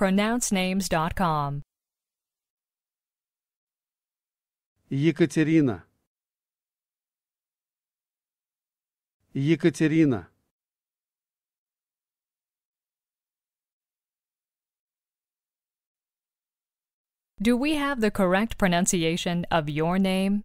pronouncenames.com. Екатерина. Екатерина. Do we have the correct pronunciation of your name?